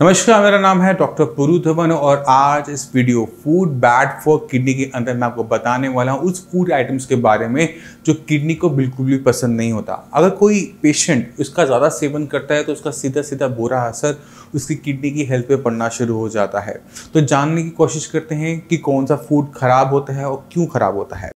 नमस्कार मेरा नाम है डॉक्टर पुरु धवन और आज इस video food bad for kidney के अंदर मैं आपको बताने वाला हूँ उस फूड आइटम्स के बारे में जो किडनी को बिल्कुल भी पसंद नहीं होता अगर कोई पेशेंट इसका ज़्यादा सेवन करता है तो उसका सीधा सीधा बुरा असर उसकी किडनी की हेल्थ पे पड़ना शुरू हो जाता है तो जानने की कोशिश करते हैं कि कौन सा फूड खराब होता है और क्यों खराब होता है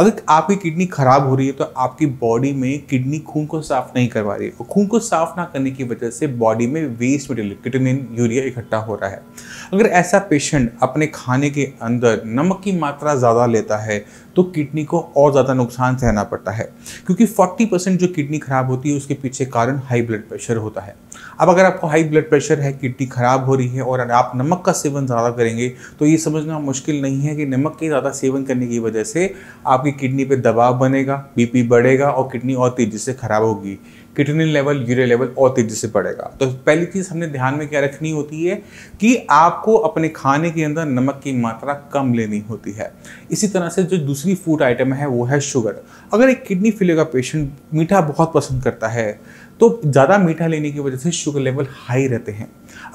अगर आपकी किडनी ख़राब हो रही है तो आपकी बॉडी में किडनी खून को साफ नहीं करवा रही है और खून को साफ ना करने की वजह से बॉडी में वेस्ट मटेरियल किटनिन यूरिया इकट्ठा हो रहा है अगर ऐसा पेशेंट अपने खाने के अंदर नमक की मात्रा ज़्यादा लेता है तो किडनी को और ज़्यादा नुकसान सहना पड़ता है क्योंकि 40 परसेंट जो किडनी ख़राब होती है उसके पीछे कारण हाई ब्लड प्रेशर होता है अब अगर आपको हाई ब्लड प्रेशर है किडनी ख़राब हो रही है और आप नमक का सेवन ज़्यादा करेंगे तो ये समझना मुश्किल नहीं है कि नमक के ज़्यादा सेवन करने की वजह से आपकी किडनी पर दबाव बनेगा बीपी बढ़ेगा और किडनी और तेज़ी से ख़राब होगी किडनी लेवल यूरिया लेवल और तेज़ी से बढ़ेगा तो पहली चीज़ हमने ध्यान में क्या रखनी होती है कि आपको अपने खाने के अंदर नमक की मात्रा कम लेनी होती है इसी तरह से जो दूसरी फूड आइटम है वो है शुगर अगर एक किडनी फेलियर का पेशेंट मीठा बहुत पसंद करता है तो ज़्यादा मीठा लेने की वजह से शुगर लेवल हाई रहते हैं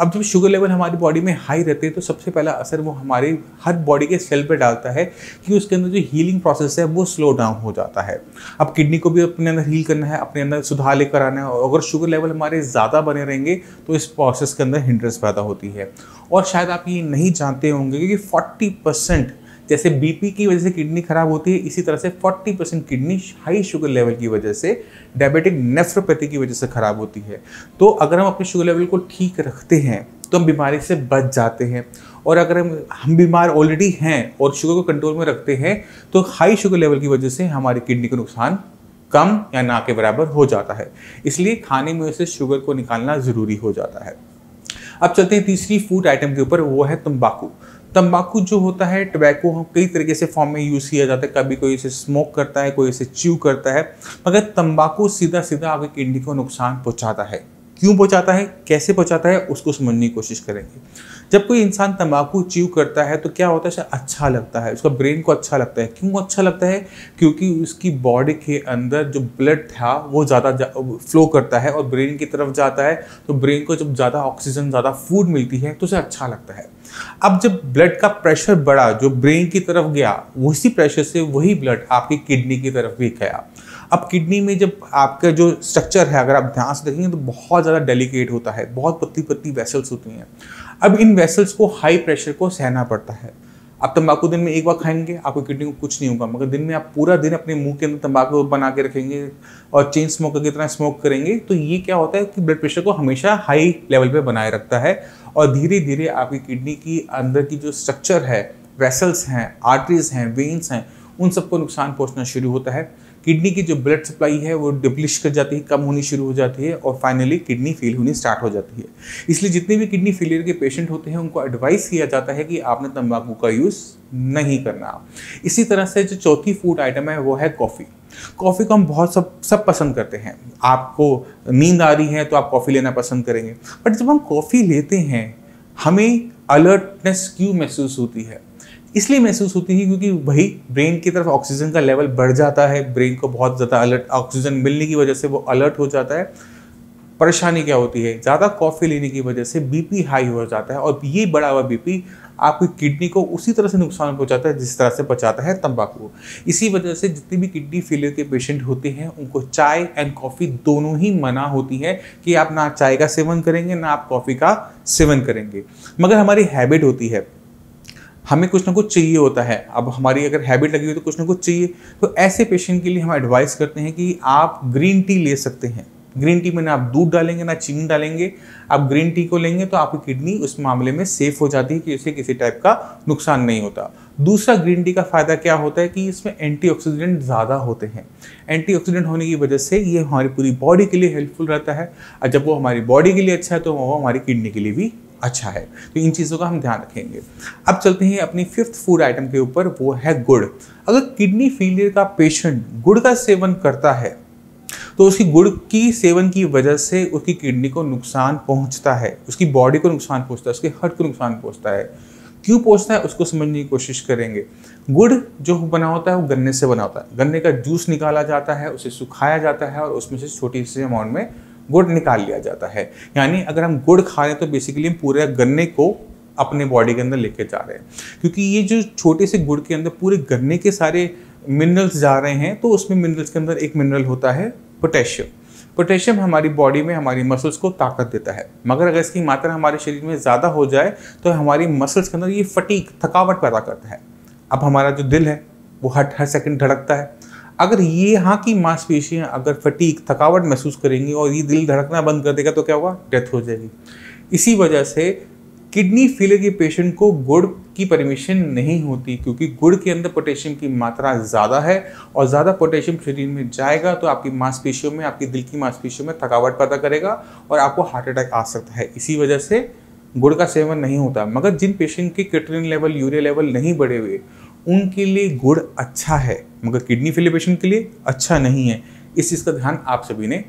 अब जब शुगर लेवल हमारी बॉडी में हाई रहते हैं तो सबसे पहला असर वो हमारे हर बॉडी के सेल पर डालता है कि उसके अंदर जो हीलिंग प्रोसेस है वो स्लो डाउन हो जाता है अब किडनी को भी अपने अंदर हील करना है अपने अंदर सुधार लेकर आना है और अगर शुगर लेवल हमारे ज़्यादा बने रहेंगे तो इस प्रोसेस के अंदर हिंड्रेंस पैदा होती है और शायद आप ये नहीं जानते होंगे कि फोर्टी परसेंट जैसे बीपी की वजह से किडनी खराब होती है इसी तरह से 40 percent kidney high sugar level की वजह से डायबिटिक नेफ्रोपैथी की वजह से खराब होती है तो अगर हम अपने शुगर लेवल को ठीक रखते हैं तो हम बीमारी से बच जाते हैं और अगर हम हम बीमार ऑलरेडी हैं और शुगर को कंट्रोल में रखते हैं तो हाई शुगर लेवल की वजह से हमारी किडनी का नुकसान कम या ना के बराबर हो जाता है इसलिए खाने में से शुगर को निकालना ज़रूरी हो जाता है अब चलते हैं तीसरी फूड आइटम के ऊपर वो है तम्बाकू तंबाकू जो होता है टबैको कई तरीके से फॉर्म में यूज़ किया जाता है कभी कोई इसे स्मोक करता है कोई इसे च्यू करता है मगर तंबाकू सीधा सीधा आपके किडनी को नुकसान पहुंचाता है क्यों पहुंचाता है कैसे पहुंचाता है उसको समझने की कोशिश करेंगे जब कोई इंसान तंबाकू चीव करता है तो क्या होता है उसे अच्छा लगता है उसका ब्रेन को अच्छा लगता है क्यों अच्छा लगता है क्योंकि उसकी बॉडी के अंदर जो ब्लड था वो ज़्यादा फ्लो करता है और ब्रेन की तरफ जाता है तो ब्रेन को जब ज़्यादा ऑक्सीजन ज़्यादा फूड मिलती है तो उसे अच्छा लगता है अब जब ब्लड का प्रेशर बढ़ा जो ब्रेन की तरफ गया उसी प्रेशर से वही ब्लड आपकी किडनी की तरफ भी गया अब किडनी में जब आपका जो स्ट्रक्चर है अगर आप ध्यान से देखेंगे तो बहुत ज़्यादा डेलिकेट होता है बहुत पतली पतली वेसल्स होती हैं अब इन वेसल्स को हाई प्रेशर को सहना पड़ता है आप तंबाकू दिन में एक बार खाएंगे आपको किडनी को कुछ नहीं होगा मगर दिन में आप पूरा दिन अपने मुंह के अंदर तंबाकू बना के रखेंगे और चेन स्मोकर की तरह स्मोक करेंगे तो ये क्या होता है कि ब्लड प्रेशर को हमेशा हाई लेवल पे बनाए रखता है और धीरे धीरे आपकी किडनी की अंदर की जो स्ट्रक्चर है वेसल्स हैं आर्टरीज हैं वेन्स हैं उन सबको नुकसान पहुँचना शुरू होता है किडनी की जो ब्लड सप्लाई है वो डिप्लिश कर जाती है कम होनी शुरू हो जाती है और फाइनली किडनी फेल होनी स्टार्ट हो जाती है इसलिए जितने भी किडनी फेलियर के पेशेंट होते हैं उनको एडवाइस किया जाता है कि आपने तम्बाकू का यूज़ नहीं करना इसी तरह से जो चौथी फूड आइटम है वो है कॉफ़ी कॉफ़ी को हम बहुत सब सब पसंद करते हैं आपको नींद आ रही है तो आप कॉफ़ी लेना पसंद करेंगे बट जब हम कॉफ़ी लेते हैं हमें अलर्टनेस क्यों महसूस होती है इसलिए महसूस होती है क्योंकि वही ब्रेन की तरफ ऑक्सीजन का लेवल बढ़ जाता है ब्रेन को बहुत ज़्यादा अलर्ट ऑक्सीजन मिलने की वजह से वो अलर्ट हो जाता है परेशानी क्या होती है ज़्यादा कॉफ़ी लेने की वजह से बीपी हाई हो जाता है और ये बढ़ा हुआ बीपी आपकी किडनी को उसी तरह से नुकसान पहुंचाता है जिस तरह से पहुंचाता है तंबाकू इसी वजह से जितने भी किडनी फेलियर के पेशेंट होते हैं उनको चाय एंड कॉफ़ी दोनों ही मना होती है कि आप ना चाय का सेवन करेंगे ना आप कॉफ़ी का सेवन करेंगे मगर हमारी हैबिट होती है हमें कुछ ना कुछ चाहिए होता है अब हमारी अगर हैबिट लगी हुई तो कुछ ना कुछ चाहिए तो ऐसे पेशेंट के लिए हम एडवाइस करते हैं कि आप ग्रीन टी ले सकते हैं ग्रीन टी में ना आप दूध डालेंगे ना चीनी डालेंगे आप ग्रीन टी को लेंगे तो आपकी किडनी उस मामले में सेफ हो जाती है कि उसे किसी टाइप का नुकसान नहीं होता दूसरा ग्रीन टी का फ़ायदा क्या होता है कि इसमें एंटीऑक्सीडेंट ज़्यादा होते हैं एंटीऑक्सीडेंट होने की वजह से ये हमारी पूरी बॉडी के लिए हेल्पफुल रहता है और जब वो हमारी बॉडी के लिए अच्छा है तो वो हमारी किडनी के लिए भी अच्छा है तो इन चीज़ों का हम ध्यान रखेंगे अब चलते हैं अपनी फिफ्थ फूड आइटम के ऊपर वो है गुड़ अगर किडनी फेलियर का पेशेंट गुड़ का सेवन करता है तो उसकी गुड़ की सेवन की वजह से उसकी किडनी को नुकसान पहुंचता है उसकी बॉडी को नुकसान पहुंचता है उसके हर्ट को नुकसान पहुंचता है क्यों पहुंचता है उसको समझने की कोशिश करेंगे गुड़ जो बना होता है वो गन्ने से बना होता है गन्ने का जूस निकाला जाता है उसे सुखाया जाता है और उसमें से छोटी सी अमाउंट में गुड़ निकाल लिया जाता है यानी अगर हम गुड़ खा रहे हैं तो बेसिकली हम पूरे गन्ने को अपने बॉडी के अंदर लेके जा रहे हैं क्योंकि ये जो छोटे से गुड़ के अंदर पूरे गन्ने के सारे मिनरल्स जा रहे हैं तो उसमें मिनरल्स के अंदर एक मिनरल होता है पोटेशियम पोटेशियम हमारी बॉडी में हमारी मसल्स को ताकत देता है मगर अगर इसकी मात्रा हमारे शरीर में ज़्यादा हो जाए तो हमारी मसल्स के अंदर ये फटीक थकावट पैदा करता है अब हमारा जो दिल है वो हर हर सेकंड धड़कता है अगर ये यहाँ की मांसपेशियाँ अगर फटीक थकावट महसूस करेंगी और ये दिल धड़कना बंद कर देगा तो क्या होगा डेथ हो जाएगी इसी वजह से किडनी फेलियर के पेशेंट को गुड़ की परमिशन नहीं होती क्योंकि गुड़ के अंदर पोटेशियम की मात्रा ज़्यादा है और ज़्यादा पोटेशियम शरीर में जाएगा तो आपकी मांसपेशियों में आपकी दिल की मांसपेशियों में थकावट पैदा करेगा और आपको हार्ट अटैक आ सकता है इसी वजह से गुड़ का सेवन नहीं होता मगर जिन पेशेंट के क्रिटिन लेवल यूरिया लेवल नहीं बढ़े हुए उनके लिए गुड़ अच्छा है मगर किडनी फेलियर पेशेंट के लिए अच्छा नहीं है इस चीज़ का ध्यान आप सभी ने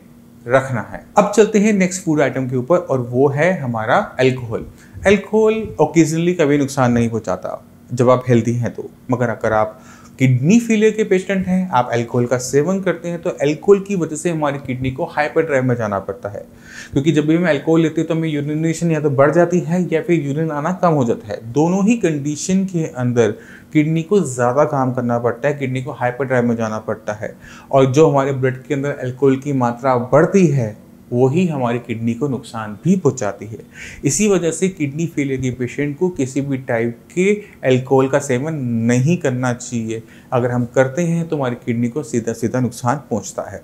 रखना है अब चलते हैं नेक्स्ट फूड आइटम के ऊपर और वो है हमारा अल्कोहल अल्कोहल ओकेजनली कभी नुकसान नहीं पहुंचाता जब आप हेल्दी हैं तो मगर अगर आप किडनी फेलियर के पेशेंट हैं आप अल्कोहल का सेवन करते हैं तो अल्कोहल की वजह से हमारी किडनी को हाइपर ड्राइव में जाना पड़ता है क्योंकि जब भी हम अल्कोहल लेते हैं तो हमें यूरिनेशन या तो बढ़ जाती है या फिर यूरिन आना कम हो जाता है दोनों ही कंडीशन के अंदर किडनी को ज़्यादा काम करना पड़ता है किडनी को हाइपर ड्राइव में जाना पड़ता है और जो हमारे ब्लड के अंदर एल्कोहल की मात्रा बढ़ती है वही हमारी किडनी को नुकसान भी पहुंचाती है इसी वजह से किडनी फेलियर के पेशेंट को किसी भी टाइप के अल्कोहल का सेवन नहीं करना चाहिए अगर हम करते हैं तो हमारी किडनी को सीधा सीधा नुकसान पहुंचता है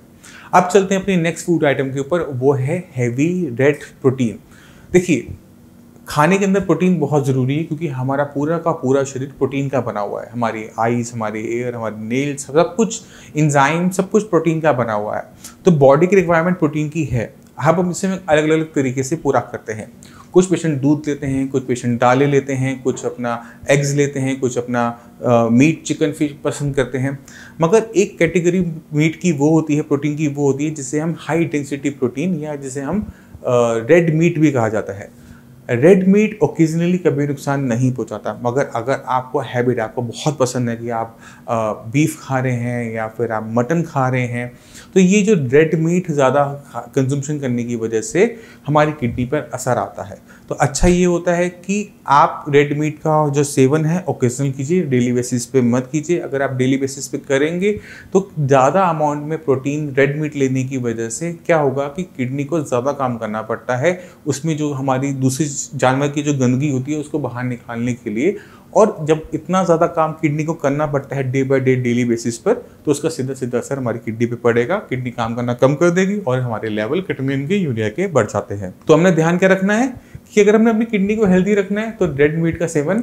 अब चलते हैं अपने नेक्स्ट फूड आइटम के ऊपर वो है हैवी रेड प्रोटीन देखिए खाने के अंदर प्रोटीन बहुत ज़रूरी है क्योंकि हमारा पूरा का पूरा शरीर प्रोटीन का बना हुआ है हमारी आईज हमारे एयर हमारे नेल्स सब कुछ इंजाइम सब कुछ प्रोटीन का बना हुआ है तो बॉडी की रिक्वायरमेंट प्रोटीन की है अब हम इसे अलग अलग तरीके से पूरा करते हैं कुछ पेशेंट दूध लेते हैं कुछ पेशेंट दालें लेते हैं कुछ अपना एग्स लेते हैं कुछ अपना आ, मीट चिकन फिश पसंद करते हैं मगर एक कैटेगरी मीट की वो होती है प्रोटीन की वो होती है जिसे हम हाई डेंसिटी प्रोटीन या जिसे हम रेड मीट भी कहा जाता है रेड मीट ओकेजनली कभी नुकसान नहीं पहुंचाता मगर अगर आपको हैबिट आपको बहुत पसंद है कि आप बीफ खा रहे हैं या फिर आप मटन खा रहे हैं तो ये जो रेड मीट ज़्यादा कंजम्पशन करने की वजह से हमारी किडनी पर असर आता है तो अच्छा ये होता है कि आप रेड मीट का जो सेवन है ओकेजनल कीजिए डेली बेसिस पे मत कीजिए अगर आप डेली बेसिस पे करेंगे तो ज़्यादा अमाउंट में प्रोटीन रेड मीट लेने की वजह से क्या होगा कि किडनी को ज़्यादा काम करना पड़ता है उसमें जो हमारी दूसरी जानवर की जो गंदगी होती है उसको बाहर निकालने के लिए और जब इतना ज़्यादा काम किडनी को करना पड़ता है day by day daily basis पर तो उसका सीधा सीधा असर हमारी किडनी पे पड़ेगा किडनी काम करना कम कर देगी और हमारे लेवल किटमिन के यूरिया के बढ़ जाते हैं तो हमने ध्यान क्या रखना है कि अगर हमने अपनी किडनी को हेल्दी रखना है तो रेड मीट का सेवन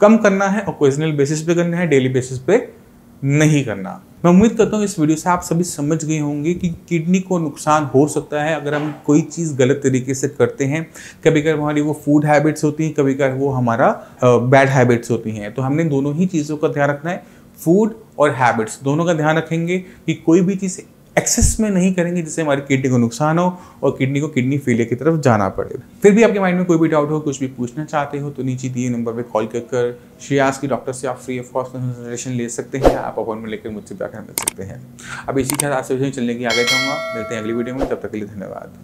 कम करना है और ओकेजनल बेसिस पे करना है डेली बेसिस पे नहीं करना मैं उम्मीद करता हूँ इस वीडियो से आप सभी समझ गए होंगे कि किडनी को नुकसान हो सकता है अगर हम कोई चीज़ गलत तरीके से करते हैं कभी कभी हमारी वो फूड हैबिट्स होती हैं कभी कभी वो हमारा बैड हैबिट्स होती हैं तो हमने दोनों ही चीज़ों का ध्यान रखना है फूड और हैबिट्स दोनों का ध्यान रखेंगे कि कोई भी चीज़ एक्सेस में नहीं करेंगे जिससे हमारी किडनी को नुकसान हो और किडनी को किडनी फेलियर की तरफ जाना पड़े फिर भी आपके माइंड में कोई भी डाउट हो कुछ भी पूछना चाहते हो तो नीचे दिए नंबर पर कॉल कर कर श्रेयास के डॉक्टर से आप फ्री ऑफ कॉस्ट कंसल्टेशन ले सकते हैं आप अपॉइंटमेंट लेकर मुझसे जाकर मिल सकते हैं अब इसी के साथ से चलने की आगे चाहूँगा मिलते हैं अगली वीडियो में तब तक के लिए धन्यवाद